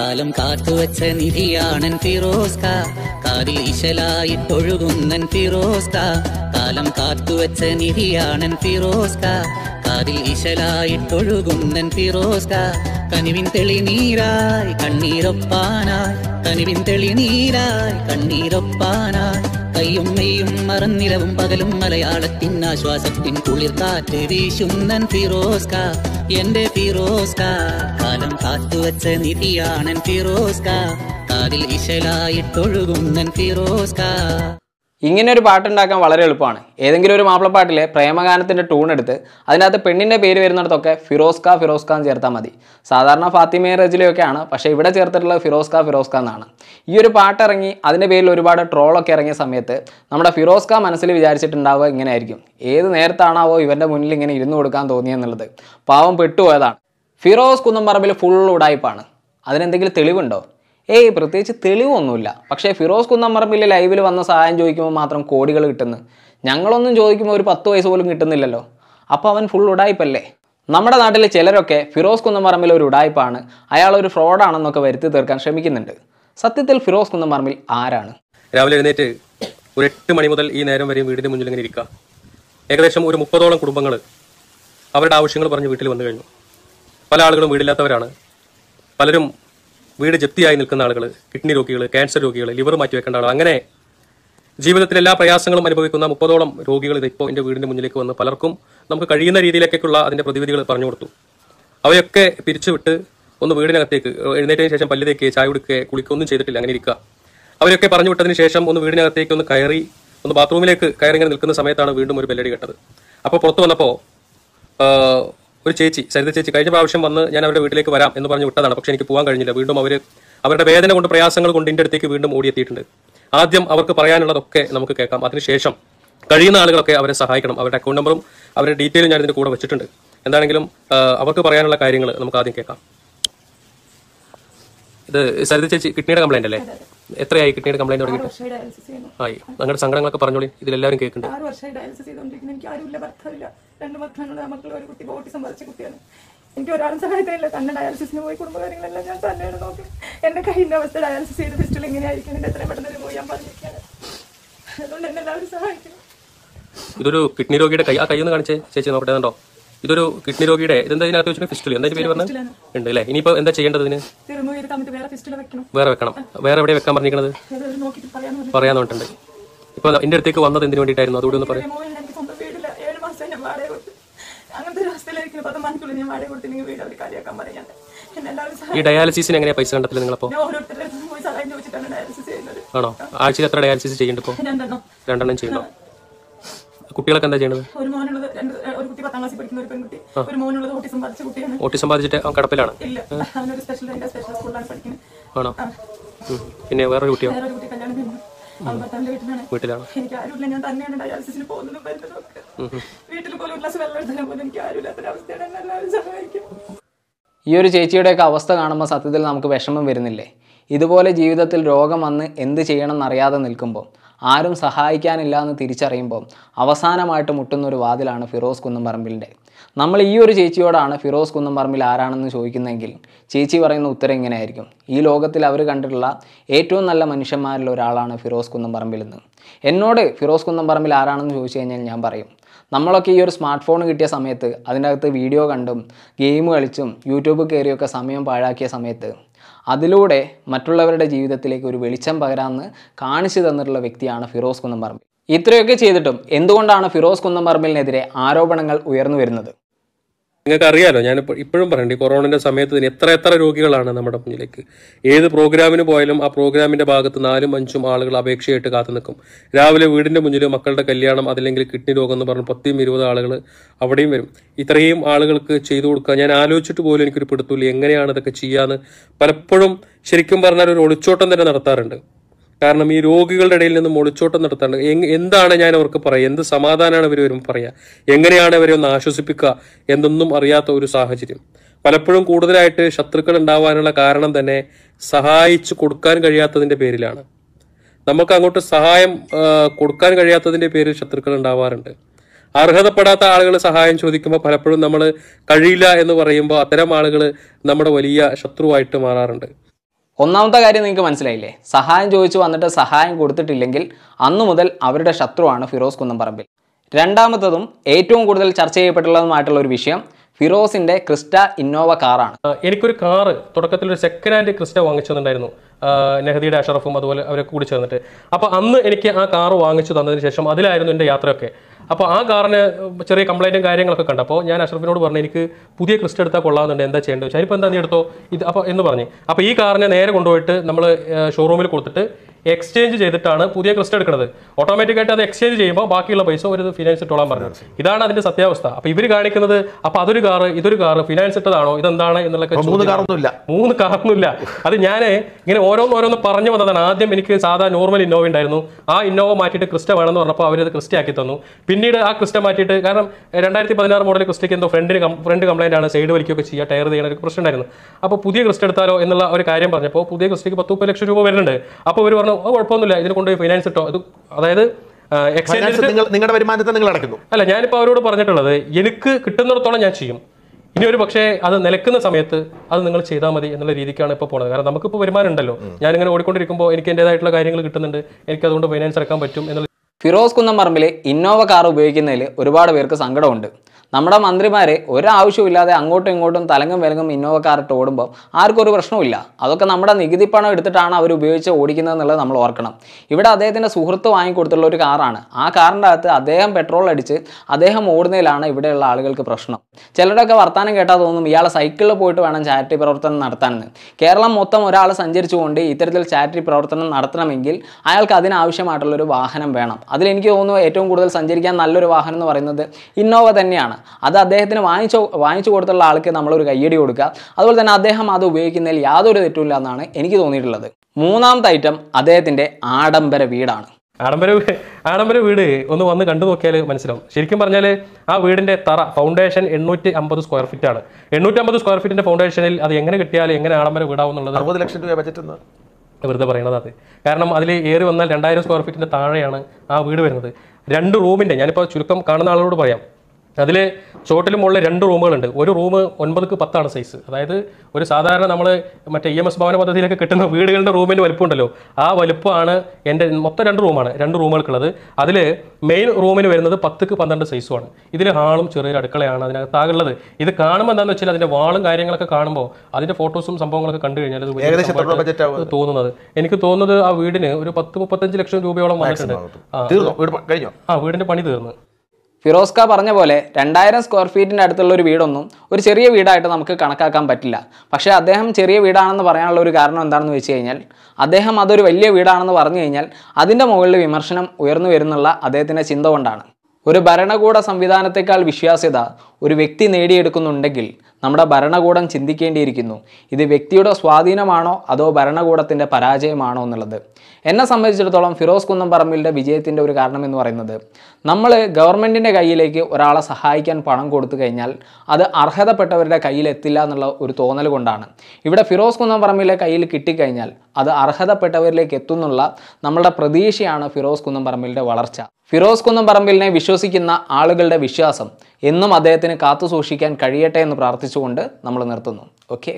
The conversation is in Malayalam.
കാലം കാത്തുവച്ച നിധിയാണൻ ഫിറോസ്ക കാതിൽ തൊഴുകുന്നൻ ഫിറോസ്ക കാലം കാത്തുവച്ച നിധിയാണൻ ഫിറോസ്ക കാതിൽ തൊഴുകുന്നൻ ഫിറോസ്ക കനിവിൻ തെളിനീരായി കണ്ണീരൊപ്പാനായി കനിവിൻ തെളിനീരായി കണ്ണീരൊപ്പാനായി തയ്യുമ്മയും മറന്നിരവും പകലും മലയാളത്തിൻ ആശ്വാസത്തിൻ കുളിർക്കാറ്റ് വീശുന്നൻ ഫിറോസ്ക എന്റെ ഫിറോസ്ക കാലം കാത്തുവച്ച നിധിയാണൻ ഫിറോസ്ക കാതിൽ ഇശലായിട്ടൊഴുകുന്നൻ ഫിറോസ്ക ഇങ്ങനെ ഒരു പാട്ടുണ്ടാക്കാൻ വളരെ എളുപ്പമാണ് ഏതെങ്കിലും ഒരു മാപ്പിളപ്പാട്ടിലെ പ്രേമഗാനത്തിൻ്റെ ട്യൂൺ എടുത്ത് അതിനകത്ത് പെണ്ണിൻ്റെ പേര് വരുന്നിടത്തൊക്കെ ഫിറോസ്ക ഫിറോസ്ക എന്ന് ചേർത്താൽ മതി സാധാരണ ഫാത്തിമയെ റജിലൊക്കെയാണ് പക്ഷേ ഇവിടെ ചേർത്തിട്ടുള്ളത് ഫിറോസ്ക ഫിറോസ്ക എന്നാണ് ഈ ഒരു പാട്ട് ഇറങ്ങി അതിൻ്റെ പേരിൽ ഒരുപാട് ട്രോളൊക്കെ ഇറങ്ങിയ സമയത്ത് നമ്മുടെ ഫിറോസ്ക മനസ്സിൽ വിചാരിച്ചിട്ടുണ്ടാവുക ഇങ്ങനെ ആയിരിക്കും ഏത് നേരത്താണാവോ ഇവൻ്റെ മുന്നിൽ ഇങ്ങനെ ഇരുന്ന് കൊടുക്കാൻ തോന്നിയെന്നുള്ളത് പാവം പെട്ടുപോയതാണ് ഫിറോസ് കുന്നംപറമ്പിൽ ഫുൾ ഉടായ്പാണ് അതിനെന്തെങ്കിലും തെളിവുണ്ടോ ഏയ് പ്രത്യേകിച്ച് തെളിവൊന്നുമില്ല പക്ഷേ ഫിറോസ് കുന്നമ്മറമ്പിൽ ലൈവിൽ വന്ന സഹായം ചോദിക്കുമ്പോൾ മാത്രം കോടികൾ കിട്ടുന്നു ഞങ്ങളൊന്നും ചോദിക്കുമ്പോൾ ഒരു പത്ത് വയസ്സ് പോലും കിട്ടുന്നില്ലല്ലോ അപ്പോൾ അവൻ ഫുൾ ഉടായ്പല്ലേ നമ്മുടെ നാട്ടിൽ ചിലരൊക്കെ ഫിറോസ് കുന്നമ്പറമ്പിൽ ഒരു ഉടായ്പാണ് അയാൾ ഒരു ഫ്രോഡാണെന്നൊക്കെ വരുത്തി തീർക്കാൻ ശ്രമിക്കുന്നുണ്ട് സത്യത്തിൽ ഫിറോസ് കുന്നമ്പറമ്പിൽ ആരാണ് രാവിലെ എഴുന്നേറ്റ് ഒരു എട്ട് മണി മുതൽ ഈ നേരം വരെയും വീടിന് മുന്നിൽ ഇങ്ങനെ ഇരിക്കുക ഏകദേശം ഒരു മുപ്പതോളം കുടുംബങ്ങൾ അവരുടെ ആവശ്യങ്ങൾ പറഞ്ഞ് വീട്ടിൽ വന്നു കഴിഞ്ഞു പല ആളുകളും വീടില്ലാത്തവരാണ് പലരും വീട് ജപ്തിയായി നിൽക്കുന്ന ആളുകൾ കിഡ്നി രോഗികൾ ക്യാൻസർ രോഗികൾ ലിവർ വെക്കേണ്ട ആളുകൾ അങ്ങനെ ജീവിതത്തിൽ എല്ലാ പ്രയാസങ്ങളും അനുഭവിക്കുന്ന മുപ്പതോളം രോഗികൾ ഇതിപ്പോൾ എൻ്റെ വീടിൻ്റെ മുന്നിലേക്ക് വന്ന് പലർക്കും നമുക്ക് കഴിയുന്ന രീതിയിലേക്കുള്ള അതിൻ്റെ പ്രതിവിധികൾ പറഞ്ഞു കൊടുത്തു അവയൊക്കെ പിരിച്ചുവിട്ട് ഒന്ന് വീടിനകത്തേക്ക് എഴുന്നേറ്റതിന് ശേഷം പല്ല് ചായ കുടിക്കുക കുളിക്കുക ഒന്നും ചെയ്തിട്ടില്ല അങ്ങനെ ഇരിക്കുക അവരൊക്കെ പറഞ്ഞു വിട്ടതിന് ശേഷം ഒന്ന് വീടിനകത്തേക്ക് ഒന്ന് കയറി ഒന്ന് ബാത്റൂമിലേക്ക് കയറി ഇങ്ങനെ നിൽക്കുന്ന സമയത്താണ് വീണ്ടും ഒരു ബെല്ലടി കേട്ടത് അപ്പോൾ പുറത്തു വന്നപ്പോൾ ഒരു ചേച്ചി സരിത ചേച്ചി കഴിഞ്ഞ പ്രാവശ്യം വന്ന് ഞാൻ അവരുടെ വീട്ടിലേക്ക് വരാം എന്ന് പറഞ്ഞ് വിട്ടതാണ് പക്ഷേ എനിക്ക് പോകാൻ കഴിഞ്ഞില്ല വീണ്ടും അവർ അവരുടെ വേദന കൊണ്ട് പ്രയാസങ്ങൾ കൊണ്ട് എൻ്റെ അടുത്തേക്ക് വീണ്ടും ഓടിയെത്തിയിട്ടുണ്ട് ആദ്യം അവർക്ക് പറയാനുള്ളതൊക്കെ നമുക്ക് കേൾക്കാം അതിനുശേഷം കഴിയുന്ന ആളുകളൊക്കെ അവരെ സഹായിക്കണം അവരുടെ അക്കൗണ്ട് നമ്പറും അവരുടെ ഡീറ്റെയിലും ഞാൻ ഇതിൻ്റെ കൂടെ വെച്ചിട്ടുണ്ട് എന്താണെങ്കിലും അവർക്ക് പറയാനുള്ള കാര്യങ്ങൾ നമുക്ക് ആദ്യം കേൾക്കാം ഇത് സരിത ചേച്ചി കിഡ്നിയുടെ കംപ്ലൈന്റ് അല്ലേ എത്രയായി കിഡ്നിയുടെ കംപ്ലൈന്റ് തുടങ്ങിയിട്ട് ആയി നിങ്ങളുടെ സങ്കടങ്ങളൊക്കെ പറഞ്ഞോളി ഇതിലെല്ലാവരും കേൾക്കുന്നുണ്ട് എനിക്ക് ഒരാളും സഹായത്തില്ല തന്നെ ഡയാലിസിസിന് പോയി കുടുംബകാര്യങ്ങളെല്ലാം ഞാൻ തന്നെയാണ് നോക്കി എന്റെ കയ്യിന്റെ അവസ്ഥ ഡയാലിസിസ് ചെയ്ത് ഫിസ്റ്റിൽ എങ്ങനെയായിരിക്കും എന്റെ എത്രയും പെട്ടെന്ന് പോയി ഞാൻ പറഞ്ഞിരിക്കുകയാണ് അതുകൊണ്ട് എന്നെ എല്ലാവരും സഹായിക്കും ഇതൊരു കിഡ്നി രോഗിയുടെ കൈ ആ കൈ ഒന്ന് കാണിച്ചേ ചേച്ചി നോക്കട്ടെ ഉണ്ടോ ഇതൊരു കിഡ്നി രോഗിയുടെ ഇതെന്താ വെച്ചാൽ ഫിസ്റ്റിൽ എന്താ പേര് പറഞ്ഞു ഉണ്ട് അല്ലേ ഇനിയിപ്പോ എന്താ ചെയ്യേണ്ടത് ഇതിന് വേറെ വെക്കണം വേറെ എവിടെ വെക്കാൻ പറഞ്ഞിരിക്കണത് പറയാന്ന് പറഞ്ഞിട്ടുണ്ട് ഇപ്പൊ എന്റെ അടുത്തേക്ക് വന്നത് എന്തിനു വേണ്ടിയിട്ടായിരുന്നു അതുകൂടി ഒന്ന് പറയാം ഈ ഡയാലിസിന് എങ്ങനെയാ പൈസ കണ്ടെത്തില്ല നിങ്ങളപ്പോ ആണോ ആഴ്ചയിൽ എത്ര ഡയാലിസിസ് ചെയ്യുന്നുണ്ട് ഇപ്പോ രണ്ടെണ്ണം ചെയ്യണോ കുട്ടികളൊക്കെ എന്താ ചെയ്യണത് ഒരു മോനുള്ളത് രണ്ട് ഒരു കുട്ടി പഠിക്കുന്ന ഒരു പെൺകുട്ടി ഒരു ഓട്ടിസം ബാധിച്ച കുട്ടിയാണ് ബാധിച്ചിട്ട് കടപ്പിലാണ് അവനൊരു സ്പെഷ്യൽ ആണോ പിന്നെ വേറൊരു കുട്ടിയോ വേറൊരു കുട്ടി കല്യാണം വീട്ടിലാണ് ഞാൻ തന്നെയാണ് ഡയാലിസിസിന് വീട്ടിൽ ഒരു ഗ്ലാസ് വെള്ളം ഈ ഒരു ചേച്ചിയുടെയൊക്കെ അവസ്ഥ കാണുമ്പോൾ സത്യത്തിൽ നമുക്ക് വിഷമം വരുന്നില്ലേ ഇതുപോലെ ജീവിതത്തിൽ രോഗം വന്ന് എന്ത് ചെയ്യണം എന്നറിയാതെ നിൽക്കുമ്പോൾ ആരും സഹായിക്കാനില്ല എന്ന് തിരിച്ചറിയുമ്പോൾ അവസാനമായിട്ട് മുട്ടുന്ന ഒരു വാതിലാണ് ഫിറോസ് കുന്നംപറമ്പിലിൻ്റെ നമ്മൾ ഈ ഒരു ചേച്ചിയോടാണ് ഫിറോസ് കുന്നംപറമ്പിൽ ആരാണെന്ന് ചോദിക്കുന്നതെങ്കിൽ ചേച്ചി പറയുന്ന ഉത്തരം ഇങ്ങനെയായിരിക്കും ഈ ലോകത്തിൽ അവർ കണ്ടിട്ടുള്ള ഏറ്റവും നല്ല മനുഷ്യന്മാരിൽ ഒരാളാണ് ഫിറോസ് കുന്നംപറമ്പിൽ എന്ന് എന്നോട് ഫിറോസ് കുന്നംപറമ്പിൽ ആരാണെന്ന് ചോദിച്ചു കഴിഞ്ഞാൽ ഞാൻ പറയും നമ്മളൊക്കെ ഈ ഒരു സ്മാർട്ട് ഫോൺ കിട്ടിയ സമയത്ത് അതിൻ്റെ അകത്ത് വീഡിയോ കണ്ടും ഗെയിം കളിച്ചും യൂട്യൂബ് കയറിയൊക്കെ സമയം പാഴാക്കിയ സമയത്ത് അതിലൂടെ മറ്റുള്ളവരുടെ ജീവിതത്തിലേക്ക് ഒരു വെളിച്ചം പകരാമെന്ന് കാണിച്ചു തന്നിട്ടുള്ള വ്യക്തിയാണ് ഫിറോസ് കുന്നംപറമ്പിൽ ഇത്രയൊക്കെ ചെയ്തിട്ടും എന്തുകൊണ്ടാണ് ഫിറോസ് കുന്നംപറമ്പിലിനെതിരെ ആരോപണങ്ങൾ ഉയർന്നു വരുന്നത് നിങ്ങൾക്ക് അറിയാലോ ഞാൻ ഇപ്പോഴും പറയണ്ട ഈ കൊറോണയുടെ സമയത്ത് തന്നെ എത്ര എത്ര രോഗികളാണ് നമ്മുടെ മുന്നിലേക്ക് ഏത് പ്രോഗ്രാമിന് പോയാലും ആ പ്രോഗ്രാമിന്റെ ഭാഗത്ത് നാലും അഞ്ചും ആളുകൾ അപേക്ഷയായിട്ട് കാത്തു നിൽക്കും രാവിലെ വീടിന്റെ മുന്നിൽ മക്കളുടെ കല്യാണം അതല്ലെങ്കിൽ കിഡ്നി രോഗം എന്ന് പറഞ്ഞ് പത്തും ഇരുപത് ആളുകൾ അവിടെയും വരും ഇത്രയും ആളുകൾക്ക് ചെയ്തു കൊടുക്കുക ഞാൻ ആലോചിച്ചിട്ട് പോലും എനിക്കൊരു പിടുത്തില്ല എങ്ങനെയാണ് ഇതൊക്കെ ചെയ്യാന്ന് പലപ്പോഴും ശരിക്കും പറഞ്ഞാൽ ഒരു ഒളിച്ചോട്ടം തന്നെ നടത്താറുണ്ട് കാരണം ഈ രോഗികളുടെ ഇടയിൽ നിന്ന് ഒളിച്ചോട്ടം നടത്താണ്ട് എന്താണ് ഞാൻ അവർക്ക് പറയുക എന്ത് സമാധാനമാണ് ഇവർ വരുമ്പോൾ പറയുക എങ്ങനെയാണ് ഇവരെ ഒന്ന് ആശ്വസിപ്പിക്കുക എന്നൊന്നും അറിയാത്ത ഒരു സാഹചര്യം പലപ്പോഴും കൂടുതലായിട്ട് ശത്രുക്കൾ ഉണ്ടാവാനുള്ള കാരണം തന്നെ സഹായിച്ചു കൊടുക്കാൻ കഴിയാത്തതിൻ്റെ പേരിലാണ് നമുക്ക് അങ്ങോട്ട് സഹായം കൊടുക്കാൻ കഴിയാത്തതിൻ്റെ പേരിൽ ശത്രുക്കൾ ഉണ്ടാവാറുണ്ട് അർഹതപ്പെടാത്ത ആളുകൾ സഹായം ചോദിക്കുമ്പോൾ പലപ്പോഴും നമ്മൾ കഴിയില്ല എന്ന് പറയുമ്പോൾ അത്തരം ആളുകൾ നമ്മുടെ വലിയ ശത്രുവായിട്ട് മാറാറുണ്ട് ഒന്നാമത്തെ കാര്യം നിങ്ങൾക്ക് മനസ്സിലായില്ലേ സഹായം ചോദിച്ചു വന്നിട്ട് സഹായം കൊടുത്തിട്ടില്ലെങ്കിൽ അന്നു മുതൽ അവരുടെ ശത്രുവാണ് ഫിറോസ് കുന്നംപറമ്പിൽ രണ്ടാമത്തതും ഏറ്റവും കൂടുതൽ ചർച്ച ചെയ്യപ്പെട്ടുള്ളതുമായിട്ടുള്ള ഒരു വിഷയം ഫിറോസിന്റെ ക്രിസ്റ്റ ഇന്നോവ കാറാണ് എനിക്കൊരു കാറ് തുടക്കത്തിൽ ഒരു സെക്കൻഡ് ഹാൻഡ് ക്രിസ്റ്റ വാങ്ങിച്ചതുണ്ടായിരുന്നു നെഹദിയുടെ അഷറഫും അതുപോലെ അവരൊക്കെ കൂടി ചേർന്നിട്ട് അപ്പോൾ അന്ന് എനിക്ക് ആ കാറ് വാങ്ങിച്ചു തന്നതിന് ശേഷം അതിലായിരുന്നു എന്റെ യാത്രയൊക്കെ അപ്പോൾ ആ കാറിന് ചെറിയ കംപ്ലൈൻറ്റും കാര്യങ്ങളൊക്കെ കണ്ട അപ്പോൾ ഞാൻ അഷ്റഫിനോട് പറഞ്ഞു എനിക്ക് പുതിയ ക്രിസ്റ്റ് എടുത്താൽ കൊള്ളാമെന്നുണ്ട് എന്താ ചെയ്യേണ്ടത് ശരിപ്പോൾ എന്താ നീ എടുത്തോ ഇത് അപ്പോൾ എന്ന് പറഞ്ഞു അപ്പോൾ ഈ കാറിനെ നേരെ കൊണ്ടുപോയിട്ട് നമ്മൾ ഷോറൂമിൽ കൊടുത്തിട്ട് എക്സ്ചേഞ്ച് ചെയ്തിട്ടാണ് പുതിയ ക്രിസ്റ്റ് എടുക്കുന്നത് ഓട്ടോമാറ്റിക്കായിട്ട് അത് എക്സ്ചേഞ്ച് ചെയ്യുമ്പോൾ ബാക്കിയുള്ള പൈസ ഒരു ഫിനാൻസ് ഇട്ടോളാൻ പറഞ്ഞു ഇതാണ് അതിന്റെ സത്യാവസ്ഥ അപ്പൊ ഇവർ കാണിക്കുന്നത് അപ്പൊ അതൊരു കാറ് ഇതൊരു കാറ് ഫിനാൻസ് ഇട്ടതാണോ ഇതെന്താണ് എന്നുള്ള മൂന്ന് കാറൊന്നുമില്ല അത് ഞാൻ ഇങ്ങനെ ഓരോന്ന് ഓരോന്ന് പറഞ്ഞു വന്നതാണ് ആദ്യം എനിക്ക് സാധാ നോർമൽ ഇന്നോവ ഉണ്ടായിരുന്നു ആ ഇന്നോവ മാറ്റിയിട്ട് ക്രിസ്റ്റ വേണമെന്ന് പറഞ്ഞപ്പോൾ അവരത് ക്രിസ്റ്റ ആക്കി തന്നു പിന്നീട് ആ ക്രിസ്റ്റ മാറ്റിയിട്ട് കാരണം രണ്ടായിരത്തി പതിനാറ് മോഡൽ ക്രിസ്റ്റയ്ക്ക് എന്തോ ഫ്രണ്ടിന് ഫ്രണ്ട് കംപ്ലൈന്റ് ആണ് സൈഡ് വലിക്കുകയൊക്കെ ചെയ്യുക ടയർ ചെയ്യണ ഒരു പ്രശ്നം ഉണ്ടായിരുന്നു അപ്പോൾ പുതിയ ക്രിസ്റ്റ എടുത്താലോ എന്നുള്ള ഒരു കാര്യം പറഞ്ഞപ്പോൾ പുതിയ ക്രിസ്റ്റയ്ക്ക് പത്ത് മുപ്പത് ലക്ഷം രൂപ വരുന്നുണ്ട് അപ്പോൾ ഇവർ പറഞ്ഞു തന്നു അത് കുഴപ്പമൊന്നുമില്ല ഇതിന് കൊണ്ടുപോയി ഫൈനാൻസ് ഇട്ടോ അത് അതായത് എക്സ്ചേഞ്ച് നിങ്ങളുടെ വരുമാനത്തെ നിങ്ങൾ അടയ്ക്കുന്നു അല്ല ഞാനിപ്പോൾ അവരോട് പറഞ്ഞിട്ടുള്ളത് എനിക്ക് കിട്ടുന്നിടത്തോളം ഞാൻ ചെയ്യും ഇനി ഒരു പക്ഷേ അത് നിലക്കുന്ന സമയത്ത് അത് നിങ്ങൾ ചെയ്താൽ മതി എന്നുള്ള രീതിക്കാണ് ഇപ്പോൾ പോകുന്നത് കാരണം നമുക്കിപ്പോൾ വരുമാനം ഉണ്ടല്ലോ ഞാനിങ്ങനെ ഓടിക്കൊണ്ടിരിക്കുമ്പോൾ എനിക്ക് എൻ്റെതായിട്ടുള്ള കാര്യങ്ങൾ കിട്ടുന്നുണ്ട് എനിക്ക് അതുകൊണ്ട് ഫൈനാൻസ് ഇറക്കാൻ പറ്റും എന്നുള്ള ഫിറോസ് കുന്നമറമ്പിൽ ഇന്നോവ കാർ ഉപയോഗിക്കുന്നതിൽ ഒരുപാട് പേർക്ക് സങ്കടമുണ്ട് നമ്മുടെ മന്ത്രിമാരെ ഒരാവശ്യമില്ലാതെ അങ്ങോട്ടും ഇങ്ങോട്ടും തലങ്ങും വിലങ്ങും ഇന്നോവ ഓടുമ്പോൾ ആർക്കും ഒരു പ്രശ്നമില്ല അതൊക്കെ നമ്മുടെ നികുതി പണം എടുത്തിട്ടാണ് അവർ ഉപയോഗിച്ച് ഓടിക്കുന്നത് എന്നുള്ളത് നമ്മൾ ഓർക്കണം ഇവിടെ അദ്ദേഹത്തിൻ്റെ സുഹൃത്ത് വാങ്ങിക്കൊടുത്തുള്ള ഒരു കാറാണ് ആ കാറിൻ്റെ അകത്ത് അദ്ദേഹം പെട്രോൾ അടിച്ച് അദ്ദേഹം ഓടുന്നതിലാണ് ഇവിടെയുള്ള ആളുകൾക്ക് പ്രശ്നം ചിലരൊക്കെ വർത്തമാനം കേട്ടാൽ തോന്നും ഇയാളെ സൈക്കിളിൽ പോയിട്ട് വേണം ചാരിറ്റി പ്രവർത്തനം നടത്താനെന്ന് കേരളം മൊത്തം ഒരാൾ സഞ്ചരിച്ചുകൊണ്ട് ഇത്തരത്തിൽ ചാരിറ്റി പ്രവർത്തനം നടത്തണമെങ്കിൽ അയാൾക്ക് അതിനാവശ്യമായിട്ടുള്ളൊരു വാഹനം വേണം അതിലെനിക്ക് തോന്നുന്നു ഏറ്റവും കൂടുതൽ സഞ്ചരിക്കാൻ നല്ലൊരു വാഹനം എന്ന് പറയുന്നത് ഇന്നോവ തന്നെയാണ് അത് അദ്ദേഹത്തിന് വാങ്ങിച്ചു വാങ്ങിച്ചു കൊടുത്തുള്ള ആൾക്ക് നമ്മളൊരു കയ്യടി കൊടുക്കുക അതുപോലെ തന്നെ അദ്ദേഹം അത് ഉപയോഗിക്കുന്നതിൽ യാതൊരു തെറ്റുമില്ല എന്നാണ് എനിക്ക് തോന്നിയിട്ടുള്ളത് മൂന്നാമത്തെ ഐറ്റം അദ്ദേഹത്തിൻ്റെ ആഡംബര വീടാണ് ആഡംബര ആഡംബര വീട് ഒന്ന് വന്ന് കണ്ടു നോക്കിയാൽ മനസ്സിലാവും ശരിക്കും പറഞ്ഞാൽ ആ വീടിൻ്റെ തറ ഫൗണ്ടേഷൻ എണ്ണൂറ്റി അമ്പത് സ്ക്വയർ ഫീറ്റ് ആണ് എണ്ണൂറ്റി അമ്പത് സ്ക്വയർ ഫീറ്റിൻ്റെ ഫൗണ്ടേഷനിൽ അത് എങ്ങനെ കിട്ടിയാൽ എങ്ങനെ ആഡംബര വീടാവും എന്നുള്ളത് അറുപത് ലക്ഷം രൂപ ബജറ്റ് വെറുതെ പറയണത് അത് കാരണം അതിൽ ഏറി വന്നാൽ രണ്ടായിരം സ്ക്വയർ ഫീറ്റിൻ്റെ താഴെയാണ് ആ വീട് വരുന്നത് രണ്ട് റൂമിൻ്റെ ഞാനിപ്പോൾ ചുരുക്കം കാണുന്ന ആളുകളോട് പറയാം അതിൽ ചോട്ടിലും മുകളിൽ രണ്ട് റൂമുകളുണ്ട് ഒരു റൂം ഒൻപതുക്ക് പത്താണ് സൈസ് അതായത് ഒരു സാധാരണ നമ്മൾ മറ്റേ ഇ എം എസ് ഭവന പദ്ധതിയിലൊക്കെ കിട്ടുന്ന വീടുകളുടെ റൂമിൻ്റെ ഉണ്ടല്ലോ ആ വലുപ്പമാണ് എൻ്റെ മൊത്തം രണ്ട് റൂമാണ് രണ്ട് റൂമുകൾക്കുള്ളത് അതിൽ മെയിൻ റൂമിന് വരുന്നത് പത്തുക്ക് പന്ത്രണ്ട് സൈസുമാണ് ഇതിൽ ഹാളും ചെറിയൊരു അടുക്കളയാണ് അതിനകത്താകുള്ളത് ഇത് കാണുമ്പോൾ എന്താണെന്ന് വെച്ചാൽ അതിൻ്റെ വാളും കാര്യങ്ങളൊക്കെ കാണുമ്പോൾ അതിൻ്റെ ഫോട്ടോസും സംഭവങ്ങളൊക്കെ കണ്ടു കഴിഞ്ഞാൽ തോന്നുന്നത് എനിക്ക് തോന്നുന്നത് ആ വീടിന് ഒരു പത്ത് മുപ്പത്തഞ്ച് ലക്ഷം രൂപയോളം വന്നിട്ടുണ്ട് ആ വീടിൻ്റെ പണി തീർന്നു ഫിറോസ്ക പറഞ്ഞ പോലെ രണ്ടായിരം സ്ക്വയർ ഫീറ്റിൻ്റെ അടുത്തുള്ള ഒരു വീടൊന്നും ഒരു ചെറിയ വീടായിട്ട് നമുക്ക് കണക്കാക്കാൻ പറ്റില്ല പക്ഷേ അദ്ദേഹം ചെറിയ വീടാണെന്ന് പറയാനുള്ള ഒരു കാരണം എന്താണെന്ന് വെച്ച് കഴിഞ്ഞാൽ അദ്ദേഹം അതൊരു വലിയ വീടാണെന്ന് പറഞ്ഞു കഴിഞ്ഞാൽ അതിൻ്റെ മുകളിൽ വിമർശനം ഉയർന്നു വരുന്നുള്ള അദ്ദേഹത്തിൻ്റെ ചിന്ത കൊണ്ടാണ് ഒരു ഭരണകൂട സംവിധാനത്തെക്കാൾ വിശ്വാസ്യത ഒരു വ്യക്തി നേടിയെടുക്കുന്നുണ്ടെങ്കിൽ നമ്മുടെ ഭരണകൂടം ചിന്തിക്കേണ്ടിയിരിക്കുന്നു ഇത് വ്യക്തിയുടെ സ്വാധീനമാണോ അതോ ഭരണകൂടത്തിൻ്റെ പരാജയമാണോ എന്നുള്ളത് എന്നെ സംബന്ധിച്ചിടത്തോളം ഫിറോസ് പറമ്പിലിൻ്റെ വിജയത്തിൻ്റെ ഒരു കാരണം എന്ന് പറയുന്നത് നമ്മൾ ഗവൺമെൻറ്റിൻ്റെ കയ്യിലേക്ക് ഒരാളെ സഹായിക്കാൻ പണം കൊടുത്തു കഴിഞ്ഞാൽ അത് അർഹതപ്പെട്ടവരുടെ കയ്യിൽ എത്തില്ല എന്നുള്ള ഒരു തോന്നൽ കൊണ്ടാണ് ഇവിടെ ഫിറോസ് പറമ്പിലെ കയ്യിൽ കിട്ടിക്കഴിഞ്ഞാൽ അത് അർഹതപ്പെട്ടവരിലേക്ക് എത്തുന്നുള്ള നമ്മളുടെ പ്രതീക്ഷയാണ് ഫിറോസ് പറമ്പിലിൻ്റെ വളർച്ച ഫിറോസ് കുന്നംപറമ്പിലിനെ വിശ്വസിക്കുന്ന ആളുകളുടെ വിശ്വാസം എന്നും അദ്ദേഹത്തിന് കാത്തുസൂക്ഷിക്കാൻ കഴിയട്ടെ എന്ന് പ്രാർത്ഥിച്ചുകൊണ്ട് നമ്മൾ നിർത്തുന്നു ഓക്കെ